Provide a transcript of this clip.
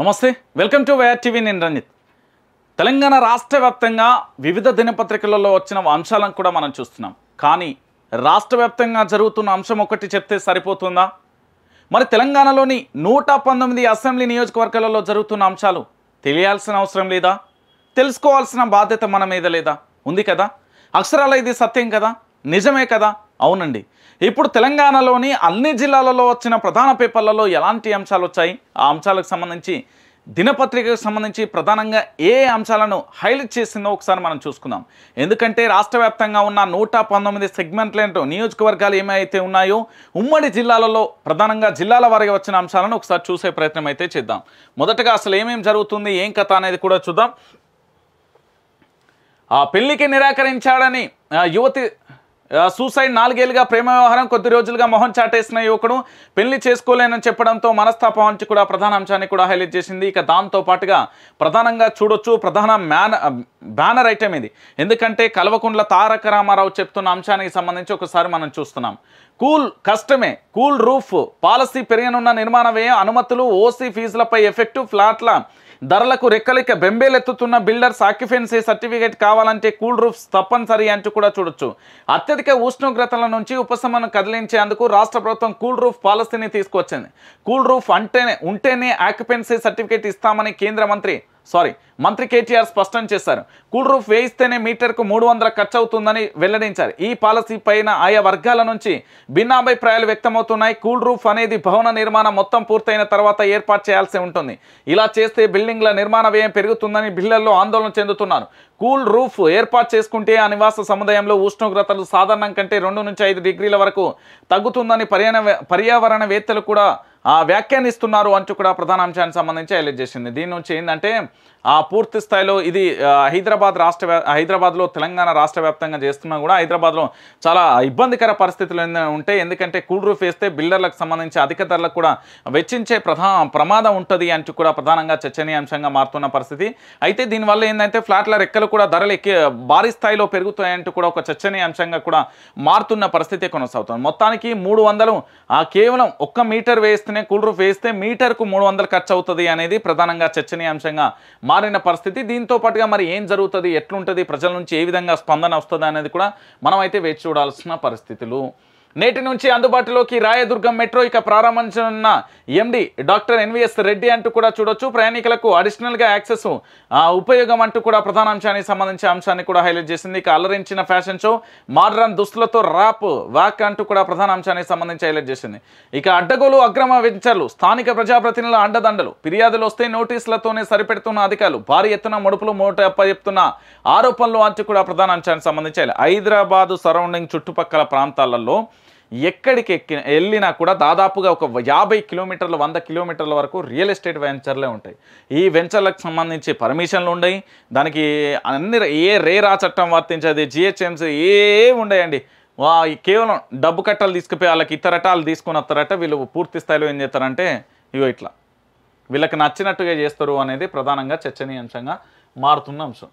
నమస్తే welcome to YR TV నేను రంజిత్ తెలంగాణ రాష్ట్ర వ్యాప్తంగా వివిధ దినపత్రికలలో వచ్చిన అంశాలను కూడా మనం చూస్తున్నాం కానీ రాష్ట్ర జరుగుతున్న అంశం ఒకటి చెప్తే సరిపోతుందా మరి తెలంగాణలోని నూట పంతొమ్మిది అసెంబ్లీ నియోజకవర్గాలలో జరుగుతున్న అంశాలు తెలియాల్సిన అవసరం లేదా తెలుసుకోవాల్సిన బాధ్యత మన మీద లేదా ఉంది కదా అక్షరాల ఇది సత్యం కదా నిజమే కదా అవునండి ఇప్పుడు తెలంగాణలోని అన్ని జిల్లాలలో వచ్చిన ప్రధాన పేపర్లలో ఎలాంటి అంశాలు వచ్చాయి ఆ అంశాలకు సంబంధించి దినపత్రికకు సంబంధించి ప్రధానంగా ఏ అంశాలను హైలైట్ చేసిందో ఒకసారి మనం చూసుకుందాం ఎందుకంటే రాష్ట్ర వ్యాప్తంగా ఉన్న నూట పంతొమ్మిది సెగ్మెంట్లేంటో నియోజకవర్గాలు ఏమైతే ఉన్నాయో ఉమ్మడి జిల్లాలలో ప్రధానంగా జిల్లాల వారిగా వచ్చిన అంశాలను ఒకసారి చూసే ప్రయత్నం అయితే చేద్దాం మొదటగా అసలు ఏమేమి జరుగుతుంది ఏం కథ అనేది కూడా చూద్దాం ఆ పెళ్లికి నిరాకరించాడని యువతి సూసైడ్ నాలుగేళ్లుగా ప్రేమ వ్యవహారం కొద్ది రోజులుగా మొహం చాటేసిన యువకుడు పెళ్లి చేసుకోలేనని చెప్పడంతో మనస్తాపానికి కూడా ప్రధాన అంశాన్ని కూడా హైలైట్ చేసింది ఇక దాంతో పాటుగా ప్రధానంగా చూడొచ్చు ప్రధాన మ్యాన్ బ్యానర్ ఐటమ్ ఇది ఎందుకంటే కల్వకుండ్ల తారక రామారావు చెప్తున్న అంశానికి సంబంధించి ఒకసారి మనం చూస్తున్నాం కూల్ కష్టమే కూల్ రూఫ్ పాలసీ పెరిగనున్న నిర్మాణ వ్యయం అనుమతులు ఓసీ ఫీజులపై ఎఫెక్టివ్ ఫ్లాట్ల ధరలకు రెక్కలిక బెంబేలెత్తుతున్న బిల్డర్స్ సాక్యుఫెన్సీ సర్టిఫికేట్ కావాలంటే కూల్ రూఫ్స్ తప్పనిసరి అంటూ కూడా చూడొచ్చు అత్యధిక ఉష్ణోగ్రతల నుంచి ఉపశమనం కదిలించేందుకు రాష్ట్ర ప్రభుత్వం కూల్ రూఫ్ పాలసీని తీసుకొచ్చింది కూల్ రూఫ్ అంటేనే ఉంటేనే ఆక్యుపెన్సీ సర్టిఫికేట్ ఇస్తామని కేంద్ర మంత్రి సారీ మంత్రి కేటీఆర్ స్పష్టం చేశారు కూల్ రూఫ్ వేయిస్తేనే మీటర్కు మూడు వందల ఖర్చు అవుతుందని వెల్లడించారు ఈ పాలసీ పైన ఆయా వర్గాల నుంచి భిన్నాభిప్రాయాలు వ్యక్తమవుతున్నాయి కూల్ రూఫ్ అనేది భవన నిర్మాణం మొత్తం పూర్తయిన తర్వాత ఏర్పాటు చేయాల్సి ఉంటుంది ఇలా చేస్తే బిల్డింగ్ల నిర్మాణ వ్యయం పెరుగుతుందని బిల్డర్లు ఆందోళన చెందుతున్నారు కూల్ రూఫ్ ఏర్పాటు చేసుకుంటే ఆ నివాస సముదాయంలో ఉష్ణోగ్రతలు సాధారణం కంటే రెండు నుంచి ఐదు డిగ్రీల వరకు తగ్గుతుందని పర్యావరణ వేత్తలు కూడా వ్యాఖ్యానిస్తున్నారు అంటూ కూడా ప్రధాన అంశానికి సంబంధించి హైలైట్ చేసింది దీని నుంచి ఏంటంటే ఆ పూర్తి స్థాయిలో ఇది హైదరాబాద్ రాష్ట్ర హైదరాబాద్లో తెలంగాణ రాష్ట్ర వ్యాప్తంగా చేస్తున్నా కూడా హైదరాబాద్లో చాలా ఇబ్బందికర పరిస్థితులు ఉంటే ఎందుకంటే కూల్ రూఫ్ వేస్తే బిల్డర్లకు సంబంధించి అధిక ధరలకు కూడా వెచ్చించే ప్రధా ప్రమాదం ఉంటుంది అంటూ కూడా ప్రధానంగా చర్చనీయాంశంగా మారుతున్న పరిస్థితి అయితే దీనివల్ల ఏంటంటే ఫ్లాట్ల రెక్కలు కూడా ధరలు ఎక్కి భారీ స్థాయిలో పెరుగుతాయంటూ కూడా ఒక చర్చనీయాంశంగా కూడా మారుతున్న పరిస్థితి కొనసాగుతుంది మొత్తానికి మూడు వందలు కేవలం ఒక్క మీటర్ వేస్తున్న చేస్తేనే కూల్ రూఫ్ వేస్తే మీటర్కు మూడు వందలు ఖర్చు అవుతుంది అనేది ప్రధానంగా చర్చనీయాంశంగా మారిన పరిస్థితి దీంతో పాటుగా మరి ఏం జరుగుతుంది ఎట్లుంటుంది ప్రజల నుంచి ఏ విధంగా స్పందన వస్తుంది అనేది కూడా మనమైతే వేచి చూడాల్సిన పరిస్థితులు నేటి నుంచి అందుబాటులోకి రాయదుర్గం మెట్రో ఇక ప్రారంభించనున్న ఎండి డాక్టర్ ఎన్విఎస్ రెడ్డి అంటూ కూడా చూడొచ్చు ప్రయాణికులకు అడిషనల్గా యాక్సెస్ ఉపయోగం అంటూ కూడా ప్రధాన అంశానికి సంబంధించిన అంశాన్ని కూడా హైలైట్ చేసింది ఇక అలరించిన ఫ్యాషన్ షో మోడ్రన్ దుస్తులతో ర్యాప్ వాక్ అంటూ కూడా ప్రధాన అంశానికి సంబంధించి హైలైట్ చేసింది ఇక అడ్డగోలు అగ్రమ వెంచర్లు స్థానిక ప్రజాప్రతినిధుల అండదండలు ఫిర్యాదులు వస్తే నోటీసులతోనే సరిపెడుతున్న అధికారులు భారీ ఎత్తున మడుపులు మూట చెప్తున్న ఆరోపణలు అంటూ కూడా ప్రధాన అంశానికి సంబంధించి హైదరాబాదు సరౌండింగ్ చుట్టుపక్కల ప్రాంతాలలో ఎక్కడికి ఎక్కిన వెళ్ళినా కూడా దాదాపుగా ఒక యాభై కిలోమీటర్ల వంద కిలోమీటర్ల వరకు రియల్ ఎస్టేట్ వెంచర్లే ఉంటాయి ఈ వెంచర్లకు సంబంధించి పర్మిషన్లు ఉండయి దానికి అన్ని ఏ రేరా చట్టం వర్తించేది జిహెచ్ఎంస్ ఏ ఉండయండి వా కేవలం డబ్బు కట్టలు తీసుకుపోయి వాళ్ళకి ఇతరట వాళ్ళు తీసుకుని వస్తారట వీళ్ళు పూర్తి స్థాయిలో ఏం చేస్తారంటే ఇగో ఇట్లా వీళ్ళకి నచ్చినట్టుగా చేస్తారు అనేది ప్రధానంగా చర్చనీయాంశంగా మారుతున్న అంశం